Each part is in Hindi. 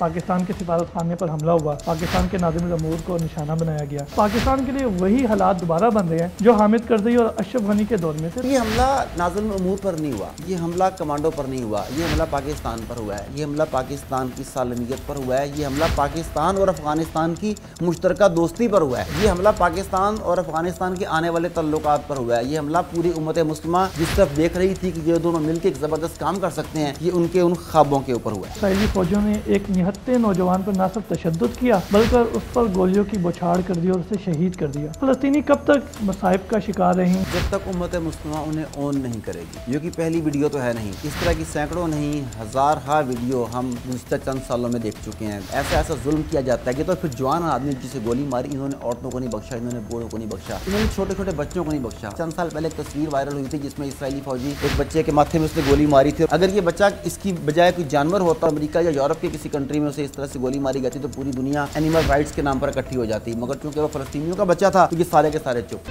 पाकिस्तान के सिफारत खाने पर हमला हुआ पाकिस्तान के नाजिम अमूर को निशाना बनाया गया पाकिस्तान के लिए वही हालात दोबारा बन रहे हैं जो हामिद करजई और अशरफ गनी के दौर में थे ये हमला नाजिम अमूर पर नहीं हुआ ये हमला कमांडो पर नहीं हुआ ये हमला पाकिस्तान पर हुआ है ये हमला पाकिस्तान की सालमियत पर हुआ है ये हमला पाकिस्तान और अफगानिस्तान की मुश्तरक दोस्ती पर हुआ है ये हमला पाकिस्तान और अफगानिस्तान के आने वाले तल्लुक पर हुआ है ये हमला पूरी उमत मुस्लिमा जिस तरफ देख रही थी कि ये दोनों मिलकर एक ज़बरदस्त काम कर सकते हैं ये उनके उन खाबों के ऊपर हुआ है फौजों ने एक निहत्ते नौजवान पर न सिर्फ तशद किया बल्कि उस पर गोलियों की बौछाड़ कर दी और उसे शहीद कर दिया फलस्तनी कब तक मसाइब का शिकार रही जब तक उम्मत मुस्तमा उन्हें ओन नहीं करेगी जो की पहली वीडियो तो है नहीं इस तरह की सैकड़ों नहीं हजार हा वीडियो हम गुजर चंद सालों में देख चुके हैं ऐसा ऐसा जुल्म किया जाता है कि तो फिर जवान आदमी जिसे गोली मारी इन्होंने औरतों को नहीं बख्शा इन्होंने बूढ़ों को नहीं बख्शा इन्होंने छोटे छोटे बच्चों को नहीं बख्शा चंद साल पहले एक तस्वीर वायरल हुई थी जिसमें इसराइली फौजी एक बच्चे के माथे में उसने गोली मारी थी अगर ये बच्चा इसकी बजाय कोई जानवर होता अमरीका या यूरोप के किसी कंट्री कंट्री में उसे इस तरह से गोली मारी गई थी तो पूरी दुनिया एनिमल राइट्स के नाम पर इकट्ठी हो जाती मगर चूंकि वो फलस्तीनियों का बच्चा था तो ये सारे के सारे चुप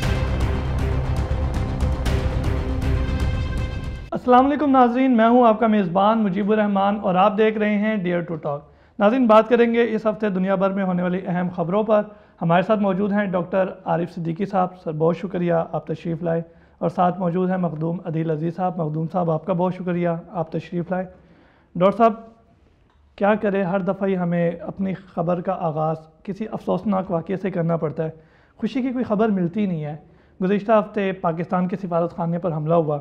असलम नाजरीन मैं हूं आपका मेज़बान रहमान और आप देख रहे हैं डियर टू टॉक नाजरीन बात करेंगे इस हफ्ते दुनिया भर में होने वाली अहम खबरों पर हमारे साथ मौजूद हैं डॉक्टर आरिफ सिद्दीकी साहब सर बहुत शुक्रिया आप तशरीफ़ लाए और साथ मौजूद हैं मखदूम अदील अजीज़ साहब मखदूम साहब आपका बहुत शुक्रिया आप तशरीफ़ लाए डॉक्टर साहब क्या करें हर दफ़ा ही हमें अपनी ख़बर का आगाज़ किसी अफसोसनाक वाक़े से करना पड़ता है खुशी की कोई ख़बर मिलती नहीं है गुज्त हफ्ते पाकिस्तान के सिफारत खाने पर हमला हुआ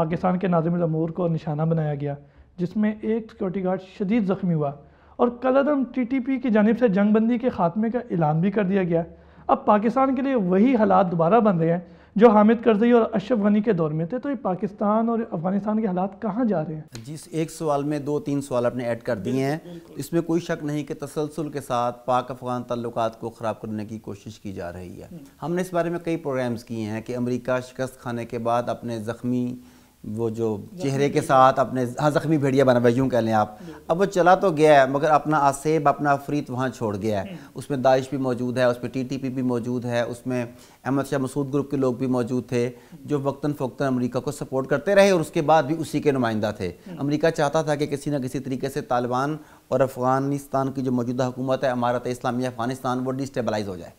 पाकिस्तान के नाजम अमूर को निशाना बनाया गया जिसमें एक सिक्योरिटी गार्ड शदीद ज़ख्मी हुआ और कलदम टी टी पी की जानब से जंग बंदी के खात्मे का ऐलान भी कर दिया गया अब पाकिस्तान के लिए वही हालात दोबारा बन रहे हैं जो हामिद करजई और अशरफ गनी के दौर में थे तो ये पाकिस्तान और अफगानिस्तान के हालात कहाँ जा रहे हैं जिस एक सवाल में दो तीन सवाल आपने ऐड कर दिए हैं इसमें कोई शक नहीं कि तसलसल के साथ पाक अफगान तल्लक को ख़राब करने की कोशिश की जा रही है हम्म। हमने इस बारे में कई प्रोग्राम्स किए हैं कि अमरीका शिकस्त खाने के बाद अपने ज़ख्मी वो जो चेहरे के साथ अपने हाँ ज़ख्मी भेड़िया बना हुआ यूँ कह लें आप अब वो चला तो गया है मगर अपना आसेब अपना अफरीत वहाँ छोड़ गया है हम्म। उसमें दाइश भी मौजूद है उसमें टीटीपी भी मौजूद है उसमें अहमद शाह मसूद ग्रुप के लोग भी मौजूद थे जो वक्ता फ़ोक्ता अमरीका को सपोर्ट करते रहे और उसके बाद भी उसी के नुमाइंदा थे हम्म। अमरीका चाहता था कि किसी न किसी तरीके से तालिबान और अफ़गानिस्तान की जो मौजूदा हुकूमत है अमारत इस्लामी अफ़गानिस्तान वो डिस्टेबलाइज हो जाए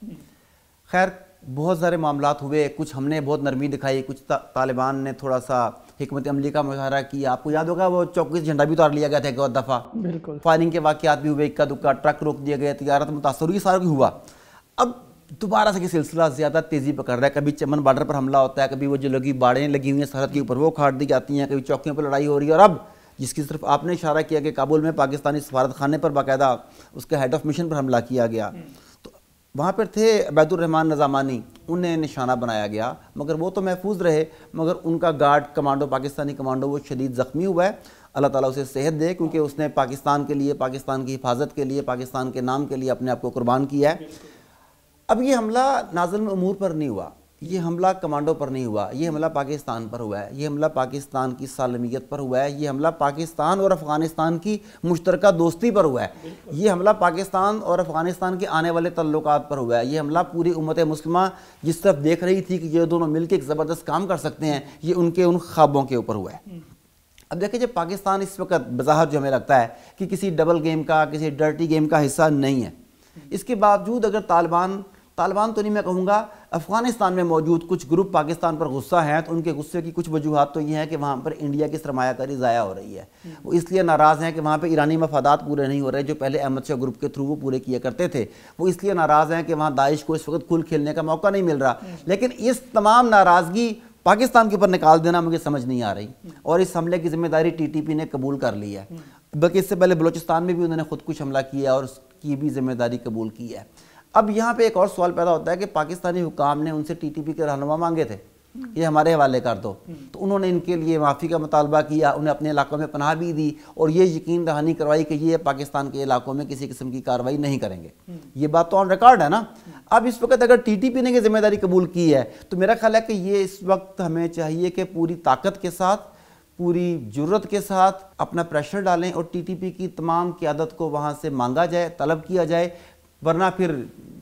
खैर बहुत सारे मामला हुए कुछ हमने बहुत नरमी दिखाई कुछ तालिबान ने थोड़ा सा हमत अमली का मुशाह किया आपको याद होगा वो चौकी से झंडा भी उतार लिया गया था एक और दफ़ा बिल्कुल फायरिंग के वाकत भी हुए इक्का दुक्का ट्रक रोक दिया गया तजारत मुतासर ये सारा भी हुआ अब दोबारा से सिलसिला ज़्यादा तेज़ी पकड़ रहा है कभी चमन बॉर्डर पर हमला होता है कभी वो जो लगी बाड़ें लगी हुई हैं सरहद के ऊपर वो खाट दी जाती हैं कभी चौकियों पर लड़ाई हो रही है और अब जिसकी सिर्फ आपने इशारा किया कि काबुल में पाकिस्तानी सफारत खाने पर बाकायदा उसके हेड ऑफ मिशन पर हमला किया गया वहाँ पर थे अबैदुररहमान नज़ामानी उन्हें निशाना बनाया गया मगर वो तो महफूज रहे मगर उनका गार्ड कमांडो पाकिस्तानी कमांडो वो शदीद ज़ख्मी हुआ है अल्लाह ताला उसे सेहत दे क्योंकि उसने पाकिस्तान के लिए पाकिस्तान की हिफाजत के लिए पाकिस्तान के नाम के लिए अपने आप को कुर्बान किया है अब ये हमला नाजन अमूर पर नहीं हुआ ये हमला कमांडो पर नहीं हुआ ये हमला पाकिस्तान पर हुआ है ये हमला पाकिस्तान की सालमियत पर हुआ है ये हमला पाकिस्तान और अफ़गानिस्तान की मुश्तरका दोस्ती पर हुआ है ये हमला पाकिस्तान और अफ़गानिस्तान के आने वाले तल्लक पर हुआ है ये हमला पूरी उमत मुसलमा जिस तरफ देख रही थी कि ये दोनों मिलकर एक ज़बरदस्त काम कर सकते हैं ये उनके उन ख्वाबों के ऊपर हुआ है हम्म। अब देखिए जब पाकिस्तान इस वक्त बज़ाहर जो हमें लगता है कि किसी डबल गेम का किसी डर्टी गेम का हिस्सा नहीं है इसके बावजूद अगर तालिबान तालिबान तो नहीं मैं कहूँगा अफ़गानिस्तान में मौजूद कुछ ग्रुप पाकिस्तान पर गुस्सा हैं तो उनके गुस्से की कुछ वजूहत तो ये हैं कि वहाँ पर इंडिया की सरमाकारी ज़ाया हो रही है वो इसलिए नाराज़ हैं कि वहाँ पर ईरानी मफादात पूरे नहीं हो रहे जो पहले अहमद शाह ग्रुप के थ्रू वो पूरे किए करते थे वो इसलिए नाराज़ हैं कि वहाँ दाइश को इस वक्त खुल खेलने का मौका नहीं मिल रहा लेकिन इस तमाम नाराज़गी पाकिस्तान के ऊपर निकाल देना मुझे समझ नहीं आ रही और इस हमले की जिम्मेदारी पी ने कबूल कर ली है बल्कि इससे पहले बलोचिस्तान में भी उन्होंने खुद कुछ हमला किया और उसकी भी जिम्मेदारी कबूल की है अब यहाँ पे एक और सवाल पैदा होता है कि पाकिस्तानी हुकाम ने उनसे टीटीपी के रहनुमा मांगे थे ये हमारे हवाले कर दो तो उन्होंने इनके लिए माफ़ी का मुतालबा किया उन्हें अपने इलाकों में पनाह भी दी और ये यकीन दहानी करवाई कि ये पाकिस्तान के इलाकों में किसी किस्म की कार्रवाई नहीं करेंगे ये बात तो ऑन रिकॉर्ड है ना अब इस वक्त अगर टी टी पी ने यह जिम्मेदारी कबूल की है तो मेरा ख्याल है कि ये इस वक्त हमें चाहिए कि पूरी ताकत के साथ पूरी जरूरत के साथ अपना प्रेशर डालें और टीटीपी की तमाम क्यादत को वहाँ से मांगा जाए तलब किया जाए वरना फिर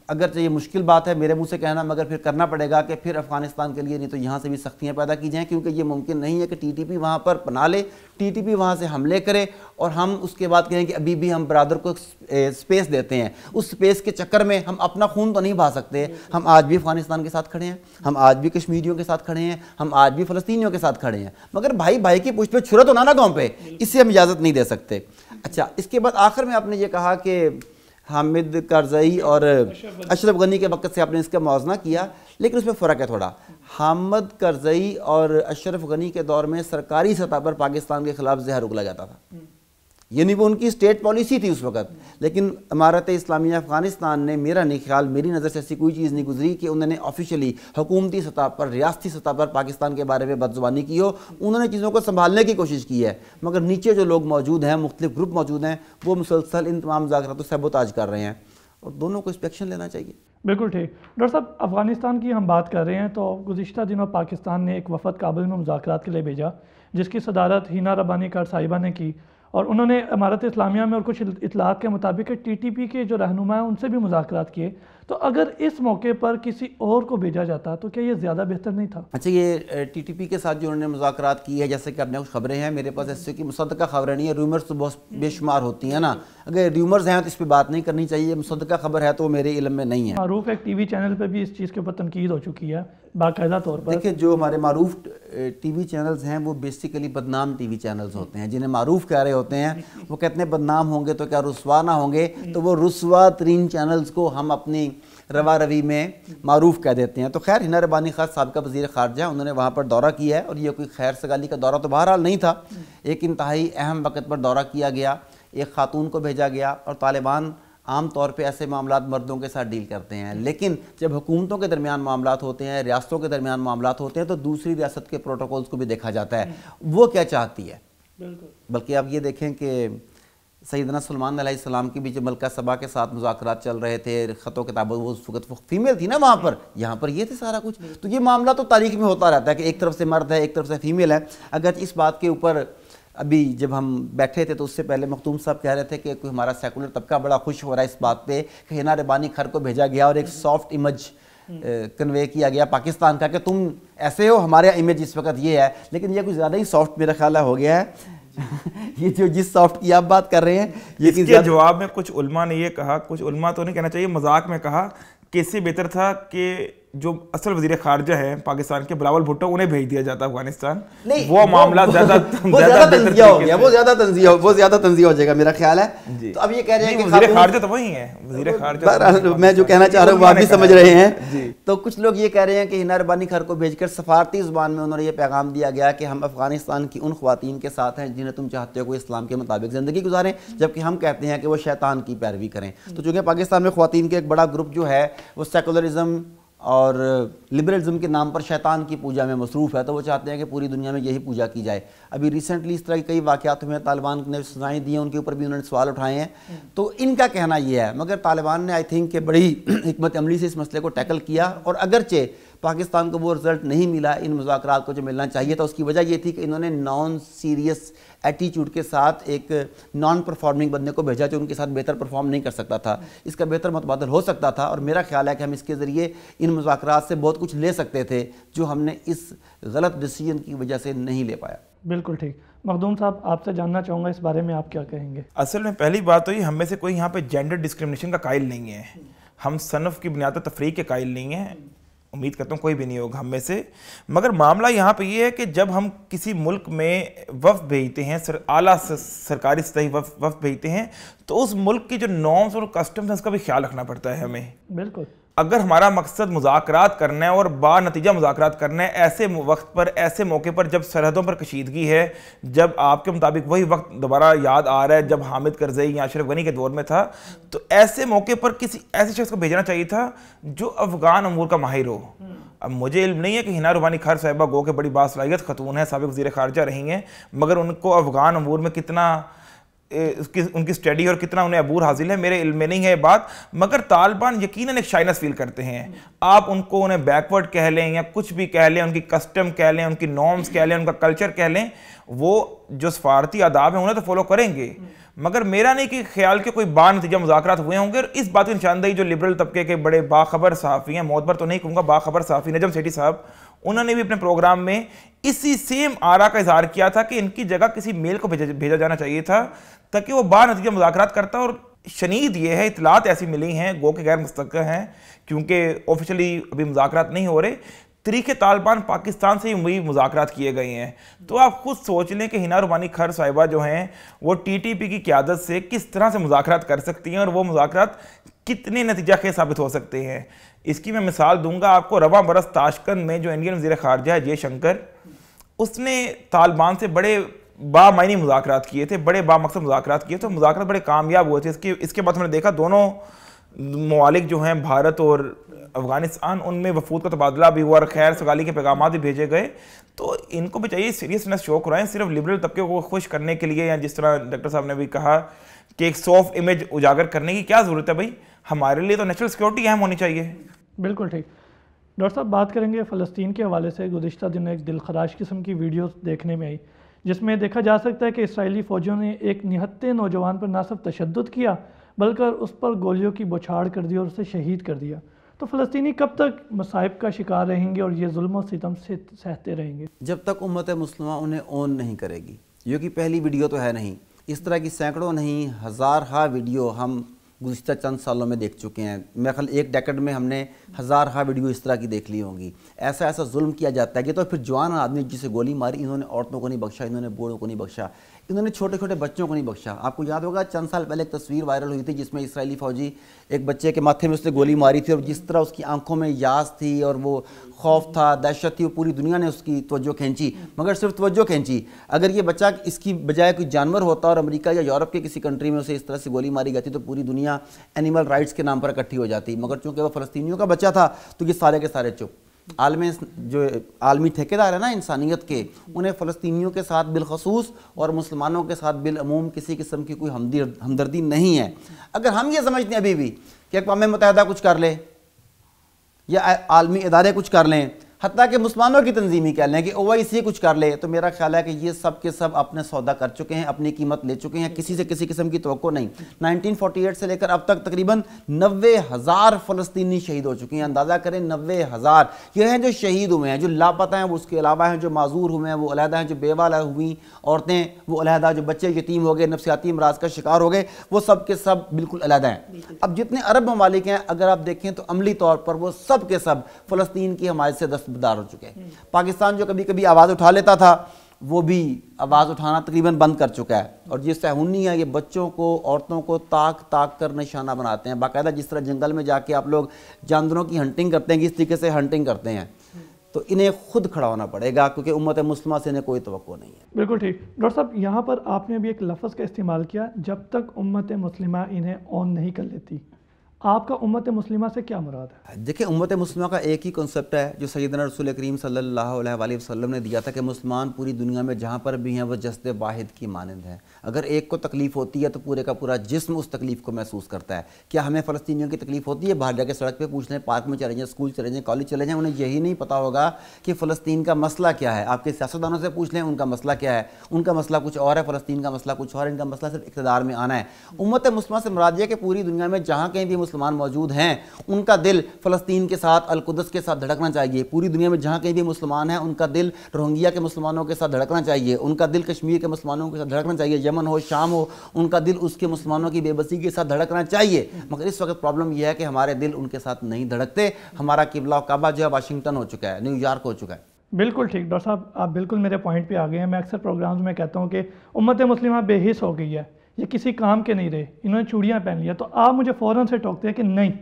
अगर ये मुश्किल बात है मेरे मुंह से कहना मगर फिर करना पड़ेगा कि फिर अफगानिस्तान के लिए नहीं तो यहाँ से भी सख्तियाँ पैदा की जाएँ क्योंकि ये मुमकिन नहीं है कि टी टी पी वहाँ पर बना ले टी टी पी वहाँ से हमले करे और हम उसके बाद कहें कि अभी भी हम बरदर को स्पेस देते हैं उस स्पेस के चक्कर में हम अपना खून तो नहीं भा सकते हम आज भी अफगानिस्तान के साथ खड़े हैं हम आज भी कश्मीरियों के साथ खड़े हैं हम आज भी फ़लस्तियों के साथ खड़े हैं मगर भाई भाई की पूछ पे छुरा तो ना ना गाँव पर इससे हम इजाज़त नहीं दे सकते अच्छा इसके बाद आखिर में आपने ये कहा कि हामिद करजई और अशरफ गनी के वक़्त से आपने इसका मुजना किया लेकिन उसमें फ़र्क है थोड़ा हामद करजई और अशरफ गनी के दौर में सरकारी सतह पर पाकिस्तान के ख़िलाफ़ जहर उगला जाता था यानी वो उनकी स्टेट पॉलिसी थी उस वक्त लेकिन अमारत इस्लामी अफ़गानिस्तान ने मेरा नहीं ख्याल मेरी नज़र से ऐसी कोई चीज़ नहीं गुजरी कि उन्होंने ऑफिशियली हुकूमती सतह पर रियाती सतह पर पाकिस्तान के बारे में बदजुबानी की हो उन्होंने चीज़ों को संभालने की कोशिश की है मगर नीचे जो लोग मौजूद हैं मुख्तु ग्रुप मौजूद हैं वो मुसलसल इन तमाम जाकरात से सबोताज कर रहे हैं और दोनों को इस पर लेना चाहिए बिल्कुल ठीक डॉक्टर साहब अफगानिस्तान की हम बात कर रहे हैं तो गुज्त दिनों पाकिस्तान ने एक वफद काबिल में मुजाकर के लिए भेजा जिसकी सदारत हिना रबानी कार साहिबा ने की और उन्होंने इमारत इस्लामिया में और कुछ इतलात के मुताबिक टी टी पी के जो रहनुमा हैं उनसे भी मुजाकर किए तो अगर इस मौके पर किसी और को भेजा जाता तो क्या ये ज़्यादा बेहतर नहीं था अच्छा ये टीटीपी के साथ जो उन्होंने मुजाकर की है जैसे कि आपने कुछ खबरें हैं मेरे पास ऐसे की का खबरें नहीं है रूमर्स तो बहुत बेशुमार होती हैं ना अगर रूमर्स हैं तो इस पर बात नहीं करनी चाहिए का खबर है तो मेरे इलम में नहीं है मरूफ एक टी वी चैनल पर भी इस चीज़ के ऊपर तनकीद हो चुकी है बाकायदा तौर पर देखिए जो हमारे मरूफ टी वी चैनल्स हैं वो बेसिकली बदनाम टी वी चैनल्स होते हैं जिन्हें मरूफ कह रहे होते हैं वो कहते हैं बदनाम होंगे तो क्या रसवा ना होंगे तो वो रसवा तरीन चैनल्स को हम अपनी रवा रवी में मरूफ कह देते हैं तो खैर हिना रबानी खास सबका वजी खारजा उन्होंने वहाँ पर दौरा किया है और ये कोई खैर सगाली का दौरा तो बहरहाल नहीं था एक इंतहाई अहम वक्त पर दौरा किया गया एक खातून को भेजा गया और तालिबान आम तौर पर ऐसे मामला मर्दों के साथ डील करते हैं लेकिन जब हुकूमतों के दरमियान मामला होते हैं रियासतों के दरमियान मामला होते हैं तो दूसरी रियासत के प्रोटोकॉल्स को भी देखा जाता है वो क्या चाहती है बिल्कुल बल्कि आप ये देखें कि सैदना सलमान आसमाम के बीच मलका सबा के साथ मुजाकर चल रहे थे ख़तों किताबों वो उस वक्त फीमेल थी ना वहाँ पर यहाँ पर ये थे सारा कुछ तो ये मामला तो तारीख में होता रहता है कि एक तरफ से मर्द है एक तरफ से फीमेल है अगर इस बात के ऊपर अभी जब हम बैठे थे तो उससे पहले मखदूम साहब कह रहे थे कि कोई हमारा सेकुलर तबका बड़ा खुश हो रहा है इस बात पर कि हिना रबानी खर को भेजा गया और एक सॉफ्ट इमेज कन्वे किया गया पाकिस्तान का कि तुम ऐसे हो हमारे इमेज इस वक्त ये है लेकिन यह कुछ ज़्यादा ही सॉफ्ट मेरा ख्याल हो गया है ये जो जिस सॉफ्ट की आप बात कर रहे हैं ये इसके जवाब में कुछ उल्मा ने ये कहा कुछ उल्मा तो नहीं कहना चाहिए मजाक में कहा कि इससे बेहतर था कि जो असल वजीर खारजा है पाकिस्तान के बिलावल भुट्टो उन्हें भेज दिया जाता अफगानिस्तान वो मामला ज्यादा तंजिया हो गया वो ज्यादा तंजिया वो ज्यादा तंजिया हो जाएगा मेरा ख्याल है तो अब ये कह रहे हैं कि वजीर खारजा तो वही है वजीर खारजा तो मैं जो कहना चाह रहा हूँ वो आप भी समझ रहे हैं तो कुछ लोग ये कह रहे हैं कि हिना रबानी खर को भेजकर सफारती जुबान में उन्होंने ये पैगाम दिया गया कि हम अफगानिस्तान की उन खुवान के साथ हैं जिन्हें तुम चाहते हो कोई इस्लाम के मुताबिक ज़िंदगी गुजारें जबकि हम कहते हैं कि वो शैतान की पैरवी करें तो चूंकि पाकिस्तान में खुवान के एक बड़ा ग्रुप जो है वो सेकुलरिज्म और लिबरलिज्म के नाम पर शैतान की पूजा में मसरूफ़ है तो वो चाहते हैं कि पूरी दुनिया में यही पूजा की जाए अभी रिसेंटली इस तरह के कई वाक़ हुए तालिबान ने सजाएँ दी हैं उनके ऊपर भी उन्होंने सवाल उठाए हैं हम्म। तो इनका कहना यह है मगर तालिबान ने आई थिंक कि बड़ी हमत अमली से इस मसले को टैकल किया और अगरचे पाकिस्तान को वो रिज़ल्ट नहीं मिला इन मुजाकर को जो मिलना चाहिए था उसकी वजह ये थी कि इन्होंने नॉन सीरियस एटीट्यूड के साथ एक नॉन परफॉर्मिंग बंदे को भेजा जो उनके साथ बेहतर परफॉर्म नहीं कर सकता था इसका बेहतर मतबादल हो सकता था और मेरा ख्याल है कि हम इसके ज़रिए इन मुजाकर से बहुत कुछ ले सकते थे जो हमने इस गलत डिसीजन की वजह से नहीं ले पाया बिल्कुल ठीक मखदूम साहब आपसे जानना चाहूँगा इस बारे में आप क्या कहेंगे असल में पहली बात तो ये हमें से कोई यहाँ पर जेंडर डिस्क्रिमिनेशन का कायल नहीं है हम सनफ़ की बुनियाद तफरी के कायल नहीं हैं उम्मीद करता हूँ कोई भी नहीं होगा हम में से मगर मामला यहाँ पे ये है कि जब हम किसी मुल्क में वफ भेजते हैं सर, आला सरकारी सतही वफ वफ भेजते हैं तो उस मुल्क की जो नॉर्म्स और कस्टम्स हैं उसका भी ख्याल रखना पड़ता है हमें बिल्कुल अगर हमारा मकसद मुजाकर करना है और बा नतीजा मुजात करना है ऐसे वक्त पर ऐसे मौके पर जब सरहदों पर कशीदगी है जब आपके मुताबिक वही वक्त दोबारा याद आ रहा है जब हामिद करजई या अशरफ गनी के दौर में था तो ऐसे मौके पर किसी ऐसे शख्स को भेजना चाहिए था जो अफगान अमूर का माहिर हो अब मुझे इल्म नहीं है कि हिना रुबानी खर साहिबा गो के बड़ी बासलाहियत खतून है सबक वजी खारजा रही हैं मगर उनको अफगान अमूर में कितना उसकी उनकी स्टडी और कितना उन्हें अबूर हासिल है मेरे इल्म में नहीं है बात मगर तालिबान यकीन एक शाइनस फील करते हैं आप उनको उन्हें बैकवर्ड कह लें या कुछ भी कह लें उनकी कस्टम कह लें उनकी नॉर्म्स कह लें उनका कल्चर कह लें वो जो सफारती आदाब हैं उन्हें तो फॉलो करेंगे मगर मेरा नहीं कि ख्याल के कोई बा नतीजा मुजाकर हुए होंगे और इस बात की निशानदेही जो लिबरल तबके के बड़े बाखबर सहाफ़ी हैं पर तो नहीं कहूँगा बाखबर सहाफ़ी नजम सेठी साहब उन्होंने भी अपने प्रोग्राम में इसी सेम आरा का इजहार किया था कि इनकी जगह किसी मेल को भेजा भेजा जाना चाहिए था ताकि वो बार नतीजा मुजाकर करता और शनीद ये है इतलात ऐसी मिली हैं गो के गैर मुस्तक हैं क्योंकि ऑफिशली अभी मुजाकर नहीं हो रहे तरीक़े तालिबान पाकिस्तान से ही मुजाकर किए गए हैं तो आप खुद सोच लें कि हिना रुबानी खर साहिबा जो हैं वो टी टी पी की क्यादत से किस तरह से मुजाकर कर सकती हैं और वो मुजाकर कितने नतीजा के साबित हो सकते हैं इसकी मैं मिसाल दूंगा आपको रवा बरस ताशकंद में जो इंडियन वजी खारजा है जय शंकर उसने तालिबान से बड़े बामायनी मुजाकर किए थे बड़े बामकसद मुजाकर किए थे तो मुजाकर बड़े कामयाब हुए थे इसके इसके बाद हमने देखा दोनों ममालिक जो हैं भारत और अफगानिस्तान उनमें वफूद का तबादला भी हुआ और खैर सगाली के पैगाम भी भेजे गए तो इनको भी चाहिए सीरियसनेस शो कराएं सिर्फ लिबरल तबके को खुश करने के लिए या जिस तरह डॉक्टर साहब ने भी कहा कि एक सॉफ्ट इमेज उजागर करने की क्या ज़रूरत है भाई हमारे लिए तो नेशनल सिक्योरिटी अहम होनी चाहिए बिल्कुल ठीक डॉक्टर साहब बात करेंगे फ़लस्तीन के हवाले से गुजशत दिन एक दिलखराश किस्म की वीडियो देखने में आई जिसमें देखा जा सकता है कि इसराइली फ़ौजियों ने एक निहत्ते नौजवान पर ना सिर्फ तशद किया बल्कि उस पर गोलियों की बौछाड़ कर दी और उसे शहीद कर दिया तो फ़लस्तनी कब तक मसाइब का शिकार रहेंगे और ये जुल्म और सितम से सहते रहेंगे जब तक उम्मत मुसलमान उन्हें ओन नहीं करेगी जो कि पहली वीडियो तो है नहीं इस तरह की सैकड़ों नहीं हज़ार हा वीडियो हम गुज्त चंद सालों में देख चुके हैं मेरे ख्याल एक डेकेड में हमने हज़ार हा वीडियो इस तरह की देख ली होंगी ऐसा ऐसा जुल्म किया जाता है कि तो फिर जवान आदमी जिसे गोली मारी इन्होंने औरतों को नहीं बख्शा इन्होंने बूढ़ों को नहीं बख्शा इन्होंने छोटे छोटे बच्चों को नहीं बख्शा आपको याद होगा चंद साल पहले एक तस्वीर वायरल हुई थी जिसमें इसराइली फ़ौजी एक बच्चे के माथे में उसने गोली मारी थी और जिस तरह उसकी आंखों में यास थी और वो खौफ था दहशत थी वो पूरी दुनिया ने उसकी तवज्जो खींची मगर सिर्फ तवज्जो खींची अगर ये बच्चा इसकी बजाय कोई जानवर होता और अमेरिका या यूरोप के किसी कंट्री में उसे इस तरह से गोली मारी जाती तो पूरी दुनिया एनिमल राइट्स के नाम पर इकट्ठी हो जाती मगर चूंकि वह फ़लस्तियों का बच्चा था तो ये सारे के सारे चुप आलमी जो आलमी ठेकेदार है ना इंसानियत के उन्हें फ़लस्तियों के साथ बिलखसूस और मुसलमानों के साथ बिलूम किसी किस्म की कोई हमदर्दी नहीं है अगर हम ये समझते हैं अभी भी कि अकवा मुतहदा कुछ कर ले या आलमी इदारे कुछ कर लें हती कि मुसलमानों की तंजीम ही कह लें कि ओ आई सी कुछ कर ले तो मेरा ख्याल है कि ये सब के सब अपने सौदा कर चुके हैं अपनी कीमत ले चुके हैं किसी से किसी किस्म की तो नहीं 1948 से लेकर अब तक तकरीबन नबे हज़ार फ़लस्तनी शहीद हो चुके हैं अंदाज़ा करें नबे हज़ार ये हैं जो शहीद हुए हैं जो लापता हैं वो उसके अलावा हैं जो माजूर हुए हैं वो अलहदा हैं जो बेवाल हुई औरतें वो अलहदा जो बच्चे यतीम हो गए नफसियाती अमराज का शिकार हो गए वो सब के सब बिल्कुल अलहदा हैं अब जितने अरब ममालिक हैं अगर आप देखें तो अमली तौर पर वो सब के सब फ़लस्तीन की हमारे से दस्त खपतदार हो चुके हैं पाकिस्तान जो कभी कभी आवाज़ उठा लेता था वो भी आवाज़ उठाना तकरीबन बंद कर चुका है और ये सहूनी है ये बच्चों को औरतों को ताक ताक कर निशाना बनाते हैं बाकायदा जिस तरह जंगल में जाके आप लोग जानवरों की हंटिंग करते हैं किस तरीके से हंटिंग करते हैं तो इन्हें खुद खड़ा होना पड़ेगा क्योंकि उम्मत मुस्लिमा से इन्हें कोई तो नहीं है बिल्कुल ठीक डॉक्टर साहब यहाँ पर आपने भी एक लफ्ज़ का इस्तेमाल किया जब तक उम्मत मुस्लिमा इन्हें ऑन नहीं कर लेती आपका उम्मत मुस्लिमा से क्या मुराद है देखिए उम्मत मुस्लिमा का एक ही कॉन्सेप्ट है जो सैदना रसूल करीम सल्लल्लाहु अलैहि वसल्लम ने दिया था कि मुसलमान पूरी दुनिया में जहाँ पर भी हैं वह जस्द वाहिद की मानंद है अगर एक को तकलीफ़ होती है तो पूरे का पूरा जिस्म उस तकलीफ़ को महसूस करता है क्या हमें फ़लस्तियों की तकलीफ़ होती है बाहर जाकर सड़क पर पूछ लें पार्क में चले जाएँ स्कूल चले जाएँ कॉलेज चले जाएँ उन्हें यही नहीं पता होगा कि फ़लस्तीन का मसला क्या है आपके सियासतदानों से पूछ लें उनका मसला क्या है उनका मसला कुछ और है फ़लस्तीन का मसला कुछ और इनका मसला सिर्फ इकतदार में आना है उम्मत मुस्लिमा से मुराद यह कि पूरी दुनिया में जहाँ कहीं भी मुसलमान मौजूद हैं उनका दिल फ़लस्तीन के साथ अलकुदस के साथ धड़कना चाहिए पूरी दुनिया में जहाँ कहीं भी मुसलमान हैं उनका दिल रोहिंग्या के मुसलमानों के साथ धड़कना चाहिए उनका दिल कश्मीर के मुसलमानों के साथ धड़कना चाहिए यमन हो शाम हो उनका दिल उसके मुसलमानों की बेबसी के साथ धड़कना चाहिए मगर इस वक्त प्रॉब्लम यह है कि हमारे दिल उनके साथ नहीं धड़कते हमारा किबला काबा जो है वाशिंगटन हो चुका है न्यूयॉर्क हो चुका है बिल्कुल ठीक डॉक्टर साहब आप बिल्कुल मेरे पॉइंट पे आ गए हैं मैं अक्सर प्रोग्राम्स में कहता हूँ कि उम्मत मुस्लिम बेहिस हो गई है ये किसी काम के नहीं रहे इन्होंने चूड़ियाँ पहन लिया तो आप मुझे फ़ौरन से टोकते हैं कि नहीं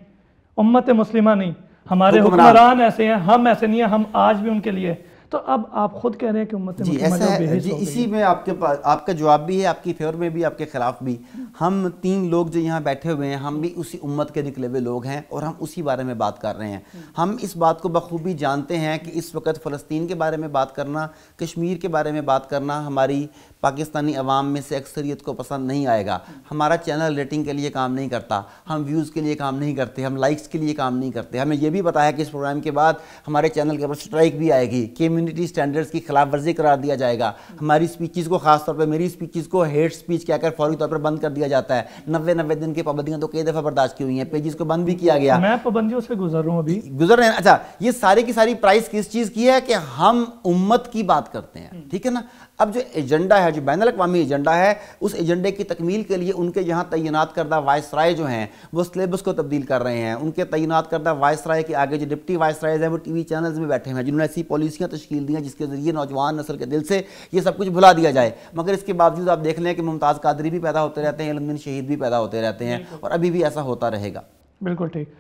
उम्मत मुस्लिमा नहीं हमारे हुक्मरान ऐसे हैं हम ऐसे नहीं हैं हम आज भी उनके लिए तो अब आप खुद कह रहे हैं कि उम्मत जी ऐसा है जी इसी में आपके पास आपका जवाब भी है आपकी फेवर में भी आपके ख़िलाफ़ भी हम तीन लोग जो यहाँ बैठे हुए हैं हम भी उसी उम्मत के निकले हुए लोग हैं और हम उसी बारे में बात कर रहे हैं हम इस बात को बखूबी जानते हैं कि इस वक्त फ़लस्तीन के बारे में बात करना कश्मीर के बारे में बात करना हमारी पाकिस्तानी अवाम में से अक्सरियत को पसंद नहीं आएगा हमारा चैनल रेटिंग के लिए काम नहीं करता हम व्यूज़ के लिए काम नहीं करते हम लाइक्स के लिए काम नहीं करते हमें यह भी बताया कि इस प्रोग्राम के बाद हमारे चैनल के ऊपर स्ट्राइक भी आएगी कम्युनिटी स्टैंडर्ड्स की खिलाफ वर्जी करार दिया जाएगा हमारी स्पीचेज़ को खासतौर पर मेरी स्पीचिस को हेड स्पीच कहकर फौरी तौर पर बंद कर दिया जाता है नब्बे नब्बे दिन की पाबंदियाँ तो कई दफ़ा बर्दाश्त की हुई हैं पेजेस को बंद भी किया गया मैं पाबंदियों से गुजर रहा हूँ अभी गुजर रहे हैं अच्छा ये सारी की सारी प्राइस किस चीज़ की है कि हम उम्मत की बात करते हैं हम्म। ठीक है ना अब जो एजेंडा है जो बैन अवी एजेंडा है उस एजेंडे की तकमील के लिए उनके यहाँ तैनात करदा वायस राय जो हैं वो सिलेबस को तब्दील कर रहे हैं उनके तैनात करदा वायस राय के आगे जो डिप्टी वायस राय हैं वो टी वी चैनल्स में बैठे हुए हैं जिन्होंने ऐसी पॉलिसियाँ तश्ील दी हैं जिसके जरिए नौजवान नसल के दिल से ये सब कुछ भुला दिया जाए मगर इसके बावजूद आप देख लें कि मुमताज़ कादरी भी पैदा होते रहते हैं इलमदिन शहीद भी पैदा होते रहते हैं और अभी भी ऐसा होता रहेगा बिल्कुल ठीक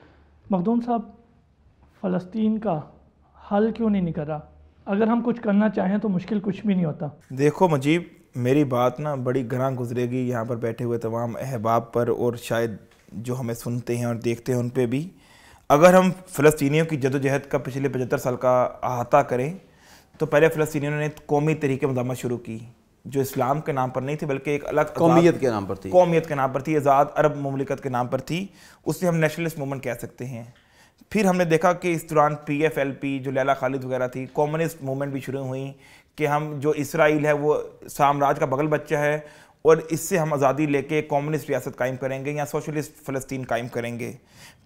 मखदूम साहब फ़लस्तीन का हल क्यों नहीं निकल रहा अगर हम कुछ करना चाहें तो मुश्किल कुछ भी नहीं होता देखो मजीब मेरी बात ना बड़ी गरा गुजरेगी यहाँ पर बैठे हुए तमाम अहबाब पर और शायद जो हमें सुनते हैं और देखते हैं उन पर भी अगर हम फ़लस्तियों की जदोजहद का पिछले पचहत्तर साल का अहाता करें तो पहले फ़लस्तियों ने कौमी तरीके मदामत शुरू की जो इस्लाम के नाम पर नहीं थी बल्कि एक अलग कौमियत के नाम पर थी कौमियत के नाम पर थी आज़ाद अरब ममलिकत के नाम पर थी उसे हम नेशनलिस्ट मूवमेंट कह सकते हैं फिर हमने देखा कि इस दौरान पी एफ एल पी जो लैला खालिद वगैरह थी कम्युनिस्ट मूवमेंट भी शुरू हुई कि हम जो इसराइल है वो साम्राज्य का बगल बच्चा है और इससे हम आज़ादी लेके कम्युनिस्ट रियासत कायम करेंगे या सोशलिस्ट फ़लस्तीन कायम करेंगे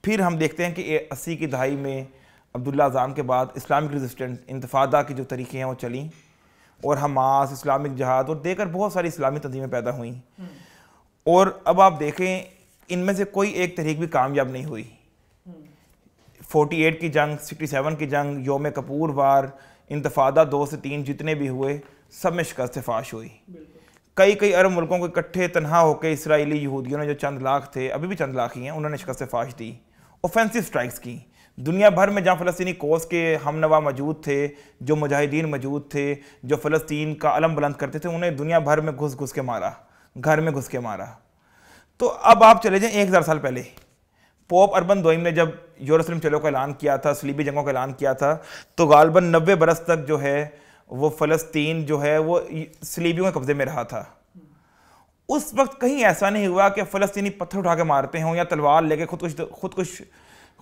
फिर हम देखते हैं कि अस्सी की दहाई में अब्दुल्ला आजाम के बाद इस्लामिक रजिस्टेंट इंतफादा की जो तरीक़े हैं वो चली और हमास इस्लामिक जहाद और देकर बहुत सारी इस्लामी तंजीमें पैदा हुई हम्म। और अब आप देखें इनमें से कोई एक तहरीक भी कामयाब नहीं हुई 48 की जंग 67 की जंग योम कपूर वार इंतफादा दो से तीन जितने भी हुए सब में शिकस्त फाश हुई कई कई अरब मुल्कों को इकट्ठे तनहा होकर इसराइली यहूदियों ने जो चंद लाख थे अभी भी चंद लाख ही हैं उन्होंने शिकस्त फाश दी ऑफेंसिव स्ट्राइक्स की दुनिया भर में जहाँ फ़लस्तनी कोस के हमनवा मौजूद थे जो मुजाहिदीन मौजूद थे जो फ़लस्तीन का अलम बुलंद करते थे उन्हें दुनिया भर में घुस घुस के मारा घर में घुस के मारा तो अब आप चले जाएँ एक हज़ार साल पहले पोप अरबन दोइम ने जब यूरोसलम चलो का ऐलान किया था सलीबी जंगों का ऐलान किया था तो गालबन नब्बे बरस तक जो है वो फ़लस्तीन जो है वो सलीबियों के कब्ज़े में रहा था उस वक्त कहीं ऐसा नहीं हुआ कि फ़लस्तीनी पत्थर उठा के मारते हों या तलवार लेके खुद कुछ खुद कुछ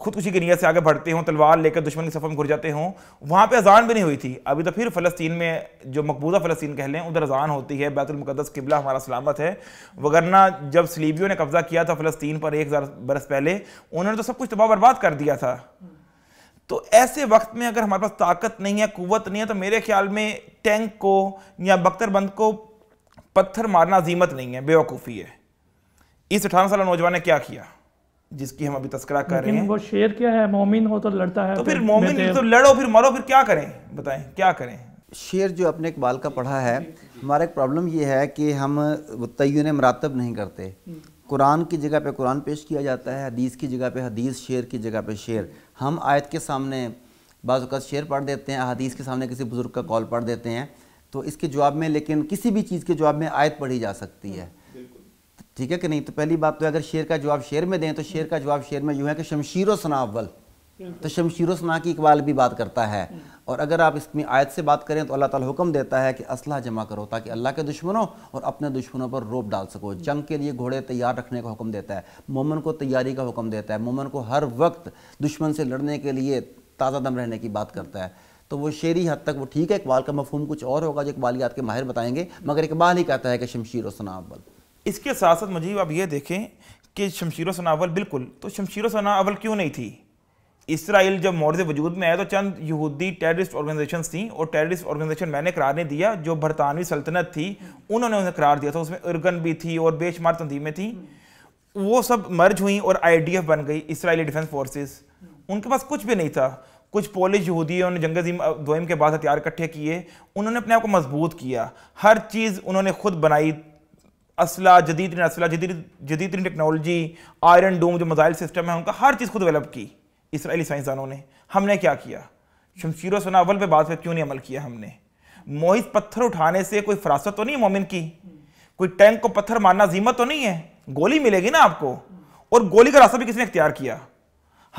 खुदकुशी की नीयत से आगे बढ़ते हों तलवार लेकर दुश्मन के सफ़र में घुर जाते हों वहाँ पे अजान भी नहीं हुई थी अभी तो फिर फ़लस्तीन में जो मकबूजा फ़लस्तीन कह लें उधर अजान होती है बैतुलमक़दस किबला हमारा सलामत है वगरना जब सलीबियों ने कब्ज़ा किया था फ़लस्तीन पर एक हज़ार बरस पहले उन्होंने तो सब कुछ तबाह बर्बाद कर दिया था तो ऐसे वक्त में अगर हमारे पास ताकत नहीं है कुत नहीं है तो मेरे ख्याल में टैंक को या बख्तरबंद को पत्थर मारना अजीमत नहीं है बेवकूफ़ी है इस अठारह साल नौजवान ने क्या किया जिसकी हम अभी तस्करा कर रहे हैं वो शेर क्या है मोमिन हो तो लड़ता है तो, तो फिर मोमिन तो लड़ो फिर मरो फिर क्या करें बताएं क्या करें शेर जो अपने इकबाल का पढ़ा है हमारा एक प्रॉब्लम ये है कि हम तयन मरातब नहीं करते कुरान की जगह पे कुरान पेश किया जाता है हदीस की जगह पे हदीस शेर की जगह पे शेर हम आयत के सामने बाज़ात शेर पढ़ देते हैं हदीस के सामने किसी बुज़ुर्ग का कॉल पढ़ देते हैं तो इसके जवाब में लेकिन किसी भी चीज़ के जवाब में आयत पढ़ी जा सकती है ठीक है कि नहीं तो पहली बात तो अगर शेर का जवाब शेर में दें तो शेर का जवाब शेर में यूँ है कि शमशीर शना अव्वल तो शमशीर सना की इकबाल भी बात करता है हम्म। और अगर आप इसमें आयत से बात करें तो अल्लाह ताला हुक्म देता है कि असलाह जमा करो ताकि अल्लाह के दुश्मनों और अपने दुश्मनों पर रोप डाल सको जंग के लिए घोड़े तैयार रखने का हुक्म देता है मोमन को तैयारी का हुक्म देता है मोमन को हर वक्त दुश्मन से लड़ने के लिए ताज़ा दम रहने की बात करता है तो वो शेरी हद तक वो ठीक है इकबाल का मफहम कुछ और होगा जो इकबालियात के माहिर बताएंगे मगर इकबाल ही कहता है कि शमशीर सना अव्वल इसके साथ साथ मजीब आप ये देखें कि शमशीर सना अवल बिल्कुल तो शमशीर सना अवल क्यों नहीं थी इसराइल जब मौर्ज वजूद में आया तो चंद यहूदी टेररिस्ट ऑर्गेनाइजेशन थी और टेररिस्ट ऑर्गेनाइजेशन मैंने करार नहीं दिया जो बरतानवी सल्तनत थी उन्होंने उन्हें करार दिया था उसमें इर्गन भी थी और बेशुमार तंजीमें थी वो सब मर्ज हुई और आईडीएफ बन गई इसराइली डिफेंस फोर्सेस उनके पास कुछ भी नहीं था कुछ पोलिश यहूदियों ने जंग दोम के बाद हथियार इकट्ठे किए उन्होंने अपने आप को मजबूत किया हर चीज़ उन्होंने खुद बनाई असला جديده نسلا جديده جديده ني ટેકનોલોજી આયર્ન ડોમ જે મતાલ સિસ્ટમ હે ઓનકા હર ચીઝ ખુદ ડેવલપ કી ઇસરાયેલી સાયન્સાનોને હમણે ક્યાં કિયા શમસીરો સનાવલ પર બાદ ફય ક્યું નહી અમલ કિયા હમણે મોહિત પથ્થર ઉઠાને સે કોઈ ફરાસત તો નહી મોમન કી કોઈ ટેન્ક કો પથ્થર માનના જીમત તો નહી હે ગોલી મિલેગી ના આપકો ઓર ગોલી કરાસા ભી કિસીને ઇખતियार કિયા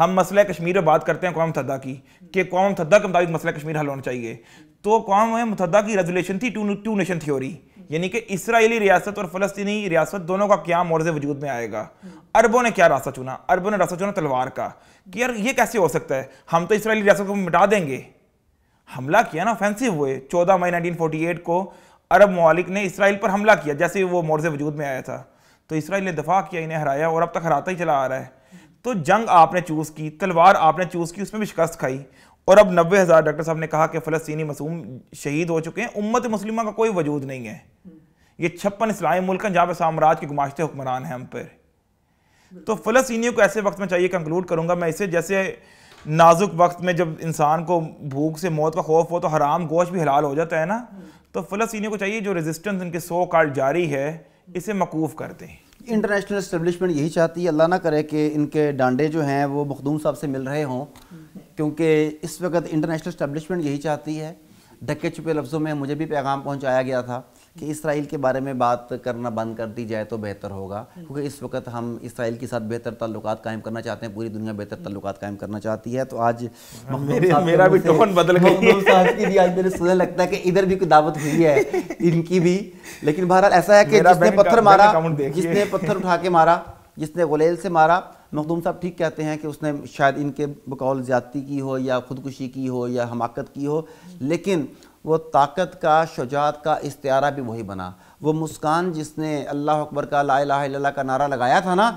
હમ મસલે کشمیر પર બાત કરતે હ કૌમ થદ કી કે કૌમ થદ કમદાદિત મસલે کشمیر હલ હોના ચાહીએ તો કૌમ મેં મુતદ કી રેઝોલ્યુશન થી ટુ નેશન થિયરી यानी कि इसराइली रियासत और फलस्तीनी रियासत दोनों का क्या मौर्ज वजूद में आएगा अरबों ने क्या रास्ता चुना अरबों ने रास्ता चुना तलवार का कि यार ये कैसे हो सकता है हम तो इसराइली रियासत को मिटा देंगे हमला किया ना ऑफेंसिव हुए चौदह मई 1948 को अरब ममालिक ने इसराइल पर हमला किया जैसे वो मौर्ज वजूद में आया था तो इसराइल ने दफा किया इन्हें हराया और अब तक हराता ही चला आ रहा है तो जंग आपने चूज़ की तलवार आपने चूज़ की उसमें भी शिकस्त खाई और अब नब्बे हज़ार डॉक्टर साहब ने कहा कि फ़लस्तनी मसूम शहीद हो चुके हैं उम्मत मुस्लिमों का कोई वजूद नहीं है ये छप्पन इस्लामी मुल्क हैं जहाँ पर साम्राज्य के गुमाशते हुक्मरान हैं हम पर तो फ़लस्तियों को ऐसे वक्त में चाहिए कंक्लूड करूँगा मैं इसे जैसे नाजुक वक्त में जब इंसान को भूख से मौत का खौफ हो तो हराम गोश भी हलाल हो जाता है ना तो फ़लस्तियों को चाहिए जो रेजिस्टेंस इनके सो कार्ड जारी है इसे मकूफ़ कर दें इंटरनेशनल इस्टबलिशमेंट यही चाहती है अल्लाह ना करे कि इनके डांडे जो हैं वो मखदूम साहब से मिल रहे हों क्योंकि इस वक्त इंटरनेशनल इस्टबलिशमेंट यही चाहती है ढके छुपे लफ्ज़ों में मुझे भी पैगाम पहुँचाया गया था कि इसराइल के बारे में बात करना बंद कर दी जाए तो बेहतर होगा क्योंकि इस वक्त हम इसराइल के साथ बेहतर ताल्लुक कायम करना चाहते हैं पूरी दुनिया बेहतर ताल्लुक कायम करना चाहती है तो आज मेरे, मेरा भी टोन बदल गया आज मेरे सुनने लगता है कि इधर भी कोई दावत हुई है इनकी भी लेकिन बहरहाल ऐसा है कि जिसने पत्थर मारा जिसने पत्थर उठा के मारा जिसने गुलेल से मारा मखदूम साहब ठीक कहते हैं कि उसने शायद इनके बकौल ज्यादती की हो या खुदकुशी की हो या हमाकत की हो लेकिन वो ताकत का शुजात का इस्तारा भी वही बना वो मुस्कान जिसने अल्लाह अकबर का ला का नारा लगाया था ना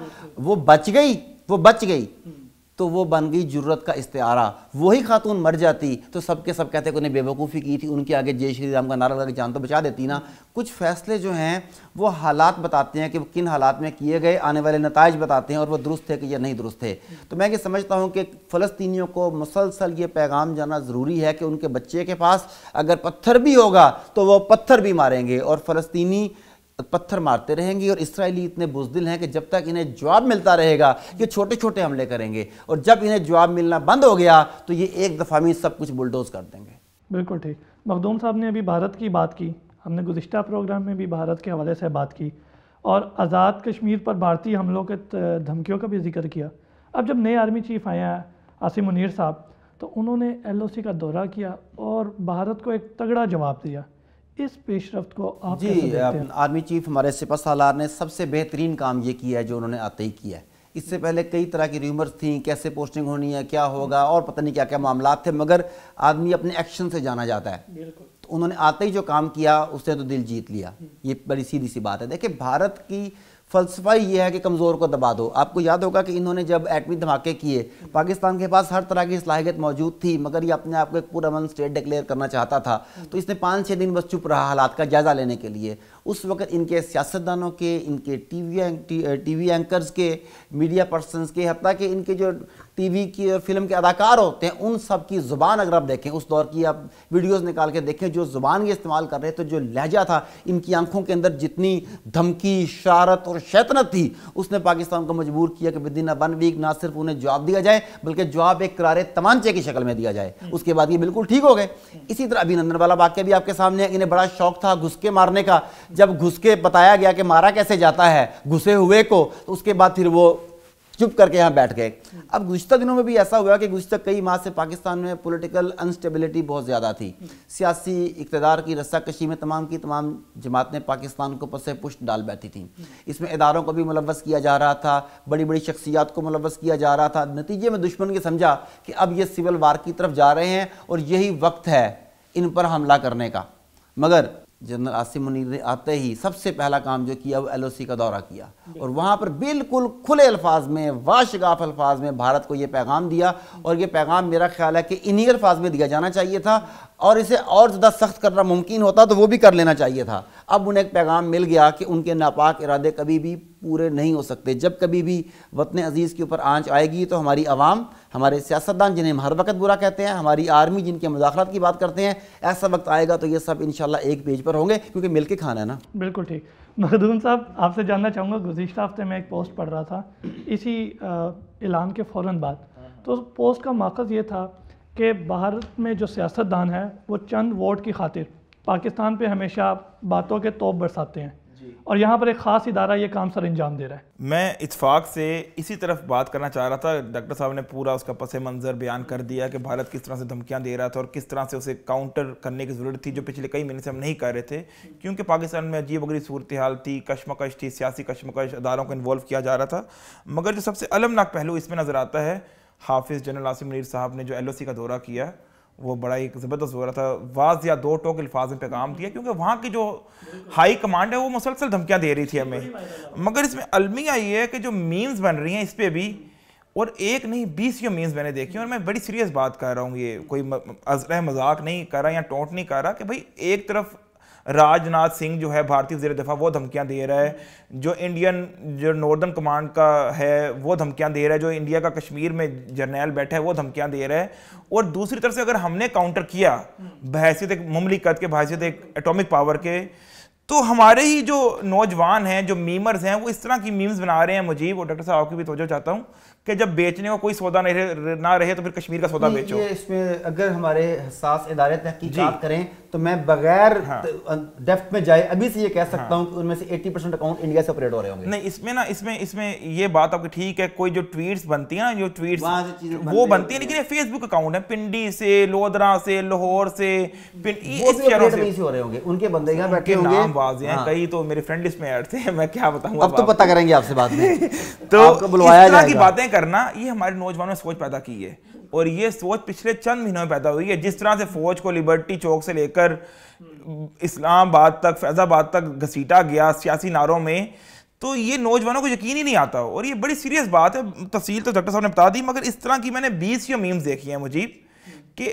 वो बच गई वो बच गई हम्म। तो वो बन गई जरूरत का इस्तारा वही खातून मर जाती तो सब के सब कहते कि उन्हें बेवकूफ़ी की थी उनके आगे जय श्री राम का नारा लगा जान तो बचा देती ना कुछ फैसले जो हैं वो हालात बताते हैं कि किन हालात में किए गए आने वाले नतज बताते हैं और वो दुरुस्त थे कि या नहीं दुरुस्त थे तो मैं ये समझता हूँ कि फ़लस्तियों को मुसलसल ये पैगाम जाना ज़रूरी है कि उनके बच्चे के पास अगर पत्थर भी होगा तो वह पत्थर भी मारेंगे और फ़लस्तनी पत्थर मारते रहेंगे और इसराइली इतने बुजदिल हैं कि जब तक इन्हें जवाब मिलता रहेगा ये छोटे छोटे हमले करेंगे और जब इन्हें जवाब मिलना बंद हो गया तो ये एक दफ़ा में सब कुछ बुलडोज कर देंगे बिल्कुल ठीक मखदूम साहब ने अभी भारत की बात की हमने गुज्त प्रोग्राम में भी भारत के हवाले से बात की और आज़ाद कश्मीर पर भारतीय हमलों के धमकियों का भी जिक्र किया अब जब नए आर्मी चीफ आए हैं आसिम मुनीर साहब तो उन्होंने एलओसी का दौरा किया और भारत को एक तगड़ा जवाब दिया इस पेशरफ को आप जी आर्मी चीफ हमारे सिपा सालार ने सबसे बेहतरीन काम ये किया है जो उन्होंने आते ही किया है इससे पहले कई तरह की र्यूमर्स थी कैसे पोस्टिंग होनी है क्या होगा और पता नहीं क्या क्या मामला थे मगर आदमी अपने एक्शन से जाना जाता है तो उन्होंने आते ही जो काम किया उसने तो दिल जीत लिया ये बड़ी सीधी सी बात है देखिए भारत की फलसफा ही यह है कि कमज़ोर को दबा दो आपको याद होगा कि इन्होंने जब एटमी धमाके किए पाकिस्तान के पास हर तरह की सलाहियत मौजूद थी मगर ये अपने आप को एक पूरा मन स्टेट डिक्लेयर करना चाहता था तो इसने पाँच छः दिन बस चुप रहा हालात का जायज़ा लेने के लिए उस वक्त इनके सियासतदानों के इनके टीवी टीवी एंकर्स के मीडिया पर्सनस के हती कि इनके जो टीवी की और फिल्म के अदाकार होते हैं उन सब की ज़ुबान अगर आप देखें उस दौर की आप वीडियोस निकाल के देखें जो ज़ुबान ये इस्तेमाल कर रहे थे जो लहजा था इनकी आंखों के अंदर जितनी धमकी शरारत और शैतनत थी उसने पाकिस्तान को मजबूर किया कि विदिन वन वीक ना सिर्फ उन्हें जवाब दिया जाए बल्कि जवाब एक करारे तमांचे की शक्ल में दिया जाए हम्म। उसके बाद ये बिल्कुल ठीक हो गए हम्म। इसी तरह अभिनंदन वाला वाक्य भी आपके सामने इन्हें बड़ा शौक था घुसके मारने का जब घुस के बताया गया कि मारा कैसे जाता है घुसे हुए को तो उसके बाद फिर वो चुप करके यहाँ बैठ गए अब गुजत दिनों में भी ऐसा हुआ कि गुज्त कई माह से पाकिस्तान में पॉलिटिकल अनस्टेबिलिटी बहुत ज़्यादा थी सियासी इकतदार की रस्साकशी में तमाम की तमाम जमातें पाकिस्तान को पसे पुष्ट डाल बैठी थी इसमें इदारों को भी मुलवस किया जा रहा था बड़ी बड़ी शख्सियात को मुलवस किया जा रहा था नतीजे में दुश्मन के समझा कि अब ये सिविल वार की तरफ जा रहे हैं और यही वक्त है इन पर हमला करने का मगर जनरल आसिम मुनीर ने आते ही सबसे पहला काम जो किया वो एलओसी का दौरा किया और वहाँ पर बिल्कुल खुले अल्फाज में वाशगाफ अल्फाज में भारत को ये पैगाम दिया और ये पैगाम मेरा ख्याल है कि इन्हीं अल्फाज में दिया जाना चाहिए था और इसे और ज़्यादा सख्त करना मुमकिन होता तो वो भी कर लेना चाहिए था अब उन्हें एक पैगाम मिल गया कि उनके नापाक इरादे कभी भी पूरे नहीं हो सकते जब कभी भी वतन अज़ीज़ के ऊपर आँच आएगी तो हमारी आवाम हमारे सियासतदान जिन्हें हम हर वक्त बुरा कहते हैं हमारी आर्मी जिनके मुदाखलत की बात करते हैं ऐसा वक्त आएगा तो ये सब इन एक पेज पर होंगे क्योंकि मिल के खाना है ना बिल्कुल ठीक मखदूम साहब आपसे जानना चाहूँगा गुजशत हफ्ते में एक पोस्ट पढ़ रहा था इसी ऐलान के फ़ौर बाद तो पोस्ट का मकसद ये था कि भारत में जो सियासतदान है वो चंद वोट की खातिर पाकिस्तान पे हमेशा बातों के तोप बरसाते हैं और यहाँ पर एक ख़ास इदारा ये काम सर अंजाम दे रहा है मैं इतफाक़ से इसी तरफ बात करना चाह रहा था डॉक्टर साहब ने पूरा उसका पस मंज़र बयान कर दिया कि भारत किस तरह से धमकियाँ दे रहा था और किस तरह से उसे काउंटर करने की ज़रूरत थी जो पिछले कई महीने से हम नहीं कर रहे थे क्योंकि पाकिस्तान में अजीब अगरी सूरत हाल थी कशमकश थी सियासी कशमकश अदारों को इन्वॉल्व किया जा रहा था मगर जो सबसे अलमनाक पहलू इसमें नज़र आता है हाफिज़ जनरल आसिम मीर साहब ने जो एल का दौरा किया वो बड़ा ही ज़बरदस्त हो रहा था वाज या दो टोक अल्फाज में पैगाम दिया क्योंकि वहाँ की जो हाई कमांड है वो मुसलसल धमकियाँ दे रही थी हमें मगर इसमें अलमिया ये है कि जो मीम्स बन रही हैं इस पर भी और एक नहीं बीस यो मीम्स मैंने देखी और मैं बड़ी सीरियस बात कर रहा हूँ ये कोई अजर मजाक नहीं कर रहा या टोंट नहीं कर रहा कि भाई एक तरफ राजनाथ सिंह जो है भारतीय वजीर दफा वो धमकियाँ दे रहा है जो इंडियन जो नॉर्दर्न कमांड का है वो धमकियाँ दे रहा है जो इंडिया का कश्मीर में जर्नैल बैठा है वो धमकियाँ दे रहा है और दूसरी तरफ से अगर हमने काउंटर किया बहसीत एक ममलिकत के बहसीत एक एटोमिक पावर के तो हमारे ही जो नौजवान हैं जो मीमर्स हैं वो इस तरह की मीम्स बना रहे हैं मुजीब और डॉक्टर साहब की भी तोजह चाहता हूँ कि जब बेचने को कोई सौदा नहीं रहे, ना रहे तो फिर कश्मीर का सौदा बेचो इसमें अगर हमारे हसास इदारे तहकीकात करें तो मैं बगैर हाँ। अं, डेफ्ट में जाए अभी से ये कह सकता हाँ। हूँ कि उनमें से 80 परसेंट अकाउंट इंडिया से ऑपरेट हो रहे होंगे नहीं इसमें ना इसमें इसमें ये बात आपकी ठीक है कोई जो ट्वीट्स बनती है ना जो ट्वीट वो बनती है लेकिन ये फेसबुक अकाउंट है पिंडी से लोधरा से लाहौर से उनके बंदे यहाँ बैठे होंगे हैं हाँ। कई तो मेरे फ्रेंड इसमें ऐड थे मैं क्या बताऊँ अब तो पता करेंगे आपसे बात में तो बुलवाया की बातें करना ये हमारे नौजवानों ने सोच पैदा की है और ये सोच पिछले चंद महीनों में पैदा हुई है जिस तरह से फौज को लिबर्टी चौक से लेकर हम्म, इस्लामाबाद तक फैज़ाबाद तक घसीटा गया सियासी नारों में तो ये नौजवानों को यकीन ही नहीं आता और ये बड़ी सीरियस बात है तफसील तो डॉक्टर साहब ने बता दी मगर इस तरह की मैंने बीस यो मीम्स देखी हैं मुजीब कि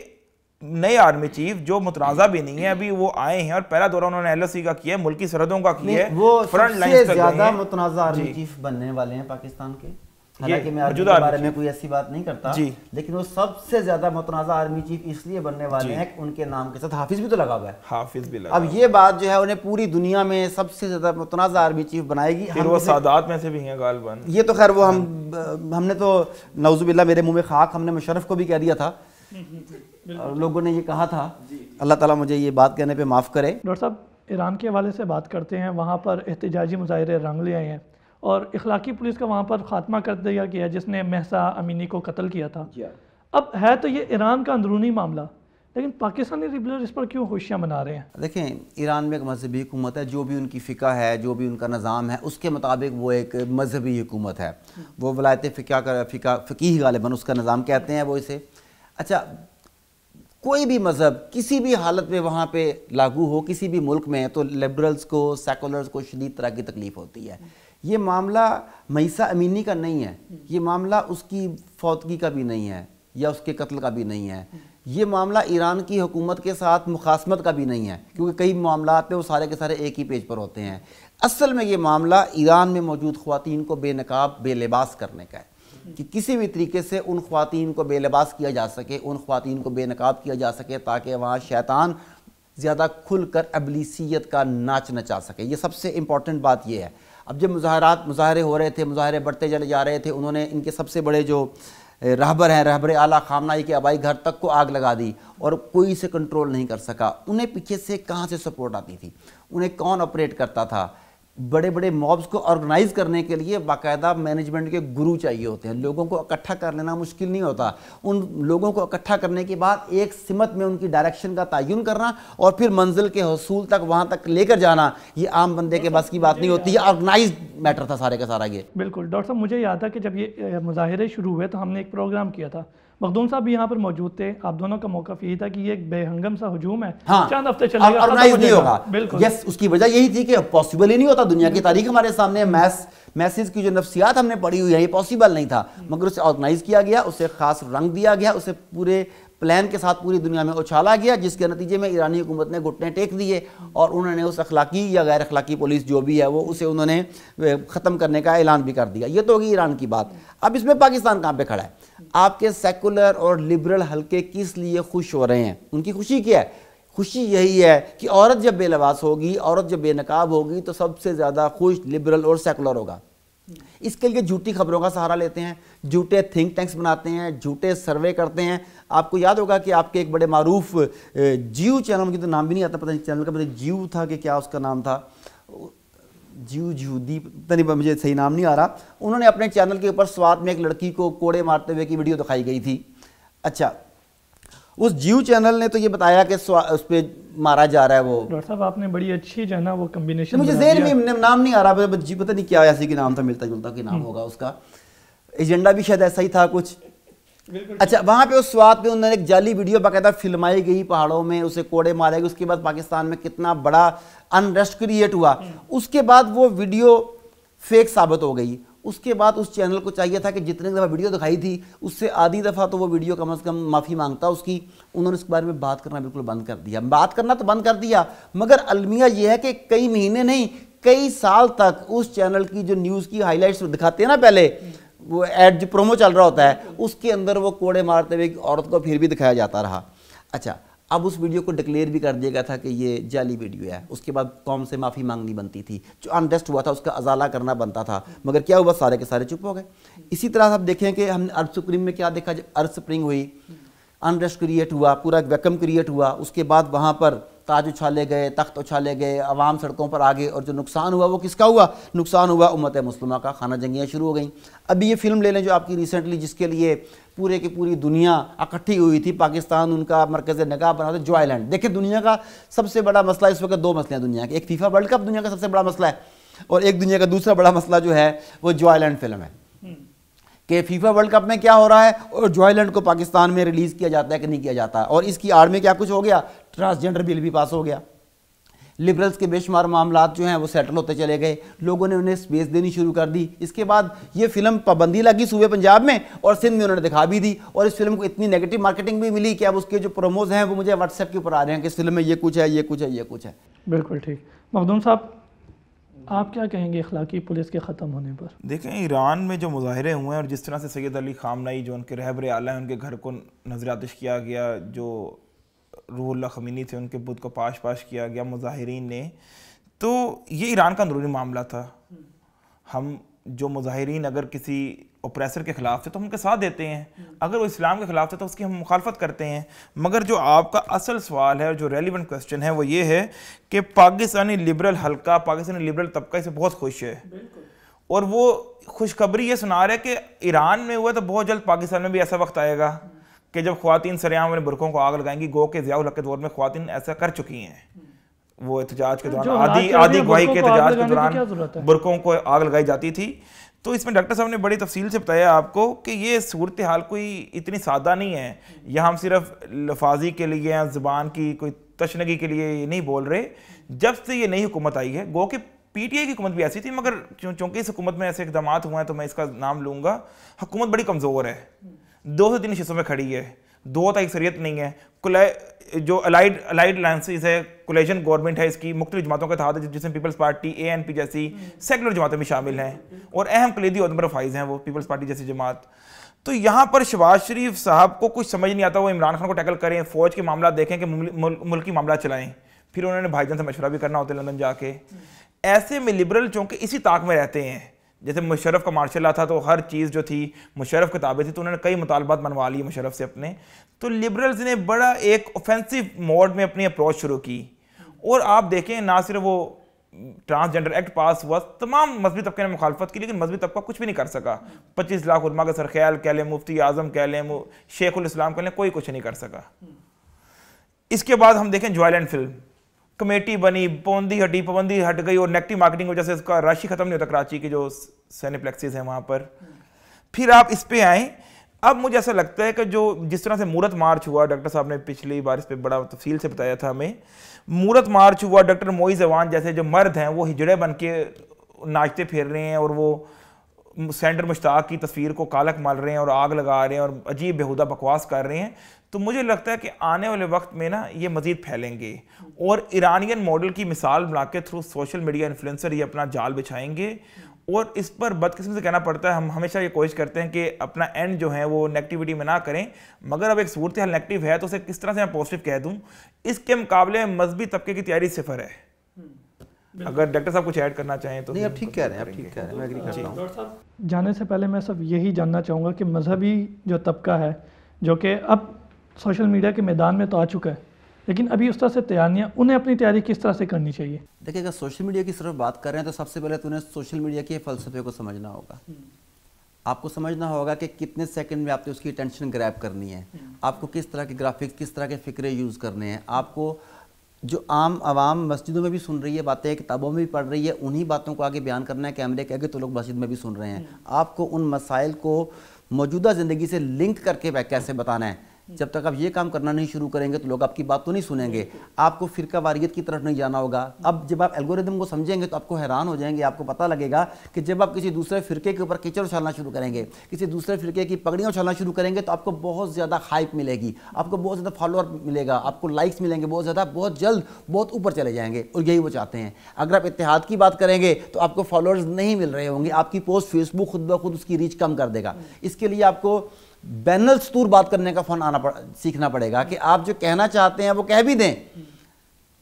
नए आर्मी चीफ जो मुतनाजा भी नहीं है अभी वो आए हैं और पहला दौरा उन्होंने एलओसी का किया है मुल्की सरहदों का किया है वो फ्रंट लाइन ज्यादा मुतनाजा आर्मी चीफ बनने वाले हैं पाकिस्तान के हालांकि मैं आर्मी के बारे में कोई ऐसी बात नहीं करता लेकिन वो सबसे ज्यादा मतनाजा आर्मी चीफ इसलिए बनने वाले हैं उनके नाम के साथ हाफिज भी तो लगा हुआ है हाफिज भी लगा अब ये बात जो है उन्हें पूरी दुनिया में सबसे ज्यादा मतनाजा आर्मी चीफ बनाएगी फिर वो सादात में से भी हैं गालबन ये तो खैर वो हम हाँ। हमने तो नवजुबिल्ला मेरे मुंह में खाक हमने मुशरफ को भी कह दिया था और लोगों ने ये कहा था अल्लाह ताला मुझे ये बात कहने पर माफ़ करे डॉक्टर साहब ईरान के हवाले से बात करते हैं वहाँ पर एहतजाजी मुजाहरे रंग ले आए हैं और इखलाकी पुलिस का वहाँ पर खात्मा कर दिया गया जिसने महसा अमीनी को कत्ल किया था अब है तो ये ईरान का अंदरूनी मामला लेकिन पाकिस्तानी रिबलर इस पर क्यों खुशियाँ बना रहे हैं देखें ईरान में एक मजहबी हुकूमत है जो भी उनकी फ़िका है जो भी उनका निज़ाम है उसके मुताबिक वो एक मजहबी हुकूमत है वो वलायत फ़िका का फ़िका फ़कीह गालिबन उसका निज़ाम कहते हैं वो इसे अच्छा कोई भी मज़हब किसी भी हालत में वहाँ पर लागू हो किसी भी मुल्क में तो लिबरल्स को सेकुलर्स को शदीद तरह की तकलीफ़ होती है ये मामला मईसा अमीनी का नहीं है ये मामला उसकी फौतगी का भी नहीं है या उसके कत्ल का भी नहीं है ये मामला ईरान की हुकूमत के साथ मुखासमत का भी नहीं है क्योंकि कई मामला पे वो सारे के सारे एक ही पेज पर होते हैं असल में ये मामला ईरान में मौजूद खुवान को बेनकाब बेलिबास करने का है कि किसी भी तरीके से उन खुवान को बेलिबास किया जा सके उन खुवान को बेनकाब किया जा सके ताकि वहाँ शैतान ज़्यादा खुल कर का नाच नचा सके ये सबसे इम्पॉर्टेंट बात यह है अब जब मुजाहरात मुजाहरे हो रहे थे मुजाहरे बढ़ते चले जा रहे थे उन्होंने इनके सबसे बड़े जो रहबर हैं रहबर आला खामनाई के आबाई घर तक को आग लगा दी और कोई इसे कंट्रोल नहीं कर सका उन्हें पीछे से कहाँ से सपोर्ट आती थी उन्हें कौन ऑपरेट करता था बड़े बड़े मॉब्स को ऑर्गेनाइज करने के लिए बाकायदा मैनेजमेंट के गुरु चाहिए होते हैं लोगों को इकट्ठा कर लेना मुश्किल नहीं होता उन लोगों को इकट्ठा करने के बाद एक सिमत में उनकी डायरेक्शन का तयन करना और फिर मंजिल के हसूल तक वहाँ तक लेकर जाना ये आम बंदे के बस की बात नहीं होती ये ऑर्गेनाइज मैटर था सारे का सारा ये बिल्कुल डॉक्टर साहब मुझे याद था कि जब ये मुजाहरे शुरू हुए तो हमने एक प्रोग्राम किया था मखदूम साहब भी यहाँ पर मौजूद थे आप दोनों का मौका यही था कि ये बेहंगम सा हजूम है हाँ, चंद हफ्ते चलेगा नहीं होगा बिल्कुल यस उसकी वजह यही थी कि पॉसिबल ही नहीं होता दुनिया की तारीख हमारे सामने मैथ मैसेज की जो नफसियात हमने पढ़ी हुई है ये पॉसिबल नहीं था हम्म। मगर उसे ऑर्गेनाइज किया गया उसे खास रंग दिया गया उसे पूरे प्लान के साथ पूरी दुनिया में उछाला गया जिसके नतीजे में ईरानी हुकूमत ने घुटने टेक दिए और उन्होंने उस अखलाकी या गैर अखलाकी पुलिस जो भी है वो उसे उन्होंने ख़त्म करने का ऐलान भी कर दिया ये तो होगी ईरान की बात अब इसमें पाकिस्तान कहाँ पर खड़ा है आपके सेकुलर और लिबरल हलके किस लिए खुश हो रहे हैं उनकी खुशी क्या है खुशी यही है कि औरत जब बेलवास होगी औरत जब बेनकाब होगी तो सबसे ज़्यादा खुश लिबरल और सेकुलर होगा इसके लिए झूठी खबरों का सहारा लेते हैं झूठे थिंक टैंक्स बनाते हैं झूठे सर्वे करते हैं आपको याद होगा कि आपके एक बड़े मारूफ जीव चैनल मुझे तो नाम भी नहीं आता पता नहीं चैनल का पता जीव था कि क्या उसका नाम था जू जू दीप नहीं मुझे सही नाम नहीं आ रहा उन्होंने अपने चैनल के ऊपर स्वाद में एक लड़की को कोड़े मारते हुए की वीडियो दिखाई गई थी अच्छा उस जीव चैनल ने तो ये बताया कि उस पर मारा जा रहा है वो डॉक्टर साहब आपने बड़ी अच्छी जो है ना वो कम्बिनेशन मुझे जेल में नाम नहीं आ रहा पता नहीं क्या ऐसी कि नाम था मिलता जुलता कि नाम हम्म। होगा उसका एजेंडा भी शायद ऐसा ही था कुछ अच्छा वहाँ पे उस स्वाद पे उन्होंने एक जाली वीडियो बाकायदा फिल्माई गई पहाड़ों में उसे कोड़े मारे गए उसके बाद पाकिस्तान में कितना बड़ा अनरेस्ट क्रिएट हुआ हम्म। उसके बाद वो वीडियो फेक साबित हो गई उसके बाद उस चैनल को चाहिए था कि जितने दफ़ा वीडियो दिखाई थी उससे आधी दफ़ा तो वो वीडियो कम अज़ कम माफ़ी मांगता उसकी उन्होंने इसके बारे में बात करना बिल्कुल बंद कर दिया बात करना तो बंद कर दिया मगर अलमिया यह है कि कई महीने नहीं कई साल तक उस चैनल की जो न्यूज़ की हाईलाइट्स दिखाते हैं ना पहले हम्म। वो एड जो प्रोमो चल रहा होता है उसके अंदर वो कोड़े मारते हुए औरत को फिर भी दिखाया जाता रहा अच्छा अब उस वीडियो को डिक्लेयर भी कर दिया गया था कि ये जाली वीडियो है उसके बाद कौम से माफ़ी मांगनी बनती थी जो अनडस्ट हुआ था उसका अजाला करना बनता था मगर क्या हुआ सारे के सारे चुप हो गए इसी तरह आप देखें कि हमने अर्थ सुप्रीम में क्या देखा जब अर्थ स्प्रिंग हुई अनरेस्ट क्रिएट हुआ पूरा एक वैकम क्रिएट हुआ उसके बाद वहाँ पर ताज उछाले गए तख्त उछाले गए आवाम सड़कों पर आ गए और जो नुकसान हुआ वो किसका हुआ नुकसान हुआ उम्मत मुस्लिमा का खाना जंगियाँ शुरू हो गई अभी ये फिल्म ले लें जो आपकी रिसेंटली जिसके लिए पूरे की पूरी दुनिया इकट्ठी हुई थी पाकिस्तान उनका मरकज नगाह बना था जॉयलैंड देखिए दुनिया का सबसे बड़ा मसला इस वक्त दो मसले हैं दुनिया के एक फीफा वर्ल्ड कप दुनिया का सबसे बड़ा मसला है और एक दुनिया का दूसरा बड़ा मसला जो है वो जॉयलैंड फिल्म है कि फीफा वर्ल्ड कप में क्या हो रहा है और जॉयलैंड को पाकिस्तान में रिलीज़ किया जाता है कि नहीं किया जाता है और इसकी आड़ में क्या कुछ हो गया ट्रांसजेंडर बिल भी पास हो गया लिबरल्स के बेशुमार मामला जो हैं वो सेटल होते चले गए लोगों ने उन्हें स्पेस देनी शुरू कर दी इसके बाद ये फिल्म पाबंदी लगी सूबे पंजाब में और सिंध में उन्होंने दिखा भी दी और इस फिल्म को इतनी नेगेटिव मार्केटिंग भी मिली कि अब उसके जो प्रोमोज हैं वो मुझे व्हाट्सएप के ऊपर आ रहे हैं कि इस फिल्म में ये कुछ है ये कुछ है ये कुछ है बिल्कुल ठीक मखदूम साहब आप क्या कहेंगे अखलाकी पुलिस के ख़त्म होने पर देखें ईरान में जो मुजाहरे हुए हैं और जिस तरह से सैद अली खामनाई जो उनके रहबर आला हैं उनके घर को नजर आतश किया गया जो रूहुल्ला खमीनी थे उनके बुत को पाश पाश किया गया मुजाहरीन ने तो ये ईरान का अंदरूनी मामला था हम्म। हम जो मुजाहरीन अगर किसी ओप्रेसर के ख़िलाफ़ थे तो हम उनके साथ देते हैं अगर वो इस्लाम के ख़िलाफ़ थे तो उसकी हम मुखालफत करते हैं मगर जो आपका असल सवाल है जो रेलिवेंट क्वेश्चन है वो ये है कि पाकिस्तानी लिबरल हल्का पाकिस्तानी लिबरल तबका इसे बहुत खुश है और वो खुशखबरी ये सुना रहे कि ईरान में हुआ तो बहुत जल्द पाकिस्तान में भी ऐसा वक्त आएगा कि जब खुवान सरेआम अपने बुरखों को आग लगाएंगी गो के जियाउल के दौर में खुवान ऐसा कर चुकी हैं वो एहतजाज के दौरान आधी आधी गवाही के एहतजाज के दौरान बुरखों को आग लगाई जाती थी तो इसमें डॉक्टर साहब ने बड़ी तफसील से बताया आपको कि ये सूरत हाल कोई इतनी सादा नहीं है या हम सिर्फ लफाजी के लिए या ज़ुबान की कोई तशनगी के लिए ये नहीं बोल रहे जब से ये नई हुकूमत आई है गो कि पी टी आई की हुकूमत भी ऐसी थी मगर चूँकि इस हुकूमत में ऐसे इकदाम हुए हैं तो मैं इसका नाम लूँगा हुकूमत बड़ी कमज़ोर है दो से तीन हिस्सों में खड़ी है दो तक अक्सरियत नहीं है जो अलाइड अलाइड अलायंसेज है कोलेजन गवर्नमेंट है इसकी मुख्तु जमातों का तहत जिसमें peoples party A N P जैसी सेकुलर जमातें भी शामिल हैं और अहम कलीदी और फाइज हैं वो पीपल्स पार्टी जैसी जमात तो यहाँ पर शबाज शरीफ साहब को कुछ समझ नहीं आता वो इमरान खान को टैकल करें फौज के मामला देखें कि मुल्की मामला चलाएं फिर उन्होंने भाईजान से मशवरा भी करना होता है लंदन जाके ऐसे में लिबरल चूँकि इसी ताक में रहते हैं जैसे मुशरफ का मार्शल था तो हर चीज़ जो थी मुशरफ किताबें थी तो उन्होंने कई मुतालबात मनवा लिए मुशरफ से अपने तो लिबरल्स ने बड़ा एक ऑफेंसिव मोड में अपनी अप्रोच शुरू की और आप देखें ना सिर्फ वो ट्रांसजेंडर एक्ट पास हुआ तमाम मजहबी तबके ने मुखालफत की लेकिन मजहबी तबका कुछ भी नहीं कर सका पच्चीस लाख उर्मा का सरख्याल कह लें मुफ्ती आजम कह लें शेख उल इस्लाम कह लें कोई कुछ नहीं कर सका इसके बाद हम देखें एंड फिल्म कमेटी बनी पाबंदी हड्डी पाबंदी हट गई और नेगेटिव मार्केटिंग की वजह से उसका राशि खत्म नहीं होता कराची के जो सैनिप्लेक्सेज हैं वहाँ पर फिर आप इस पर आए अब मुझे ऐसा लगता है कि जो जिस तरह से मूर्त मार्च हुआ डॉक्टर साहब ने पिछली बार इस पर बड़ा तफसील से बताया था हमें मूरत मार्च हुआ डॉक्टर मोई जवान जैसे जो मर्द हैं वो हिजड़े बन के नाचते फिर रहे हैं और वो सेंटर मुश्ताक की तस्वीर को कालक मार रहे हैं और आग लगा रहे हैं और अजीब बेहुदा बकवास कर रहे हैं तो मुझे लगता है कि आने वाले वक्त में ना ये मज़ीद फैलेंगे और ईरानियन मॉडल की मिसाल बना के थ्रू सोशल मीडिया इन्फ्लुएंसर ये अपना जाल बिछाएंगे और इस पर बदकिस्मती से कहना पड़ता है हम हमेशा ये कोशिश करते हैं कि अपना एंड जो है वो नेगेटिविटी में ना करें मगर अब एक सूरत हाल नेगेटिव है तो उसे किस तरह से मैं पॉजिटिव कह दूँ इसके मुकाबले में मजहबी तबके की तैयारी सिफर है अगर डॉक्टर साहब कुछ ऐड करना चाहें तो नहीं आप ठीक कह रहे हैं आप ठीक कह रहे हैं मैं करता जाने से पहले मैं सब यही जानना चाहूँगा कि मजहबी जो तबका है जो कि अब सोशल मीडिया के मैदान में तो आ चुका है लेकिन अभी उस तरह से तैयार नहीं है उन्हें अपनी तैयारी किस तरह से करनी चाहिए देखिए अगर सोशल मीडिया की सिर्फ बात कर रहे हैं तो सबसे पहले तो उन्हें सोशल मीडिया के फलसफे को समझना होगा हम्म। आपको समझना होगा कि कितने सेकंड में आपने उसकी अटेंशन ग्रैब करनी है हम्म। आपको किस तरह के ग्राफिक्स किस तरह के फ़िक्रे यूज़ करने हैं आपको जो आम आवाम मस्जिदों में भी सुन रही है बातें किताबों में भी पढ़ रही है उन्हीं बातों को आगे बयान करना है कैमरे के आगे तो लोग मस्जिद में भी सुन रहे हैं हम्म। आपको उन मसाइल को मौजूदा ज़िंदगी से लिंक करके कैसे बताना है हम्म। जब तक आप ये काम करना नहीं शुरू करेंगे तो लोग आपकी बात तो नहीं सुनेंगे आपको फिरका वारियत की तरफ नहीं जाना होगा हम्म। अब जब आप एल्गोरिदम को समझेंगे तो आपको हैरान हो जाएंगे आपको पता लगेगा कि जब आप किसी दूसरे फिरके के ऊपर कीचड़ उछालना शुरू करेंगे किसी दूसरे फिरके की पगड़ियाँ उछालना शुरू करेंगे तो आपको बहुत ज़्यादा हाइप मिलेगी आपको बहुत ज़्यादा फॉलोअर मिलेगा आपको लाइक्स मिलेंगे बहुत ज़्यादा बहुत जल्द बहुत ऊपर चले जाएंगे और यही वो चाहते हैं अगर आप इतिहाद की बात करेंगे तो आपको फॉलोअर्स नहीं मिल रहे होंगे आपकी पोस्ट फेसबुक खुद ब खुद उसकी रीच कम कर देगा हम्म। इसके लिए आपको बैनल स्तूर बात करने का फन आना पड़ सीखना पड़ेगा कि आप जो कहना चाहते हैं वो कह भी दें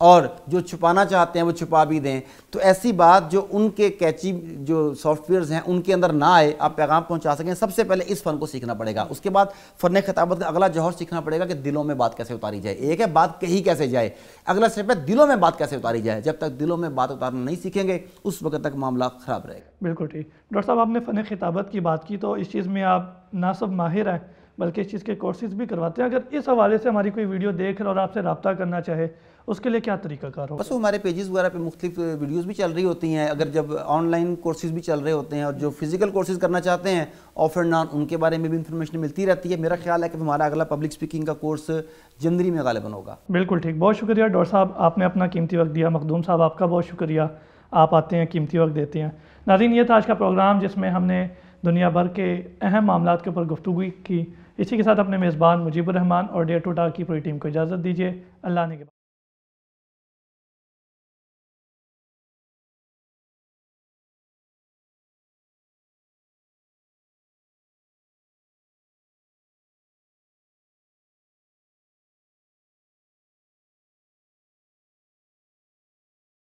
और जो छुपाना चाहते हैं वो छुपा भी दें तो ऐसी बात जो उनके कैची जो सॉफ्टवेयर्स हैं उनके अंदर ना आए आप पैगाम पहुंचा सकें सबसे पहले इस फ़न को सीखना पड़ेगा उसके बाद फ़न खिताबत का अगला जौहर सीखना पड़ेगा कि दिलों में बात कैसे उतारी जाए एक है बात कही कैसे जाए अगला स्टेप है दिलों में बात कैसे उतारी जाए जब तक दिलों में बात उतारना नहीं सीखेंगे उस वक्त तक मामला ख़राब रहेगा बिल्कुल ठीक डॉक्टर साहब आपने फ़न खिताबत की बात की तो इस चीज़ में आप ना सब माहिर हैं बल्कि इस चीज़ के कोर्सेज़ भी करवाते हैं अगर इस हवाले से हमारी कोई वीडियो देख रहे और आपसे रबता करना चाहे उसके लिए क्या तरीकाकार हो बस हमारे पेजेस वगैरह पे मुख्तलिफ वीडियोज़ भी चल रही होती हैं अगर जब ऑनलाइन कोर्सेज भी चल रहे होते हैं और जो फिजिकल कोर्सेज करना चाहते हैं ऑफ एंड ऑन उनके बारे में भी इंफॉर्मेशन मिलती रहती है मेरा ख्याल है कि हमारा अगला पब्लिक स्पीकिंग का कोर्स जनवरी में गालिबन होगा बिल्कुल ठीक बहुत शुक्रिया डॉक्टर साहब आपने अपना कीमती वक्त दिया मखदूम साहब आपका बहुत शुक्रिया आप आते हैं कीमती वक्त देते हैं नाजीन ये था आज का प्रोग्राम जिसमें हमने दुनिया भर के अहम मामला के ऊपर गुफ्तु की इसी के साथ अपने मेज़बान मुजीबर रहमान और डेयर टू टाक की पूरी टीम को इजाज़त दीजिए अल्लाह ने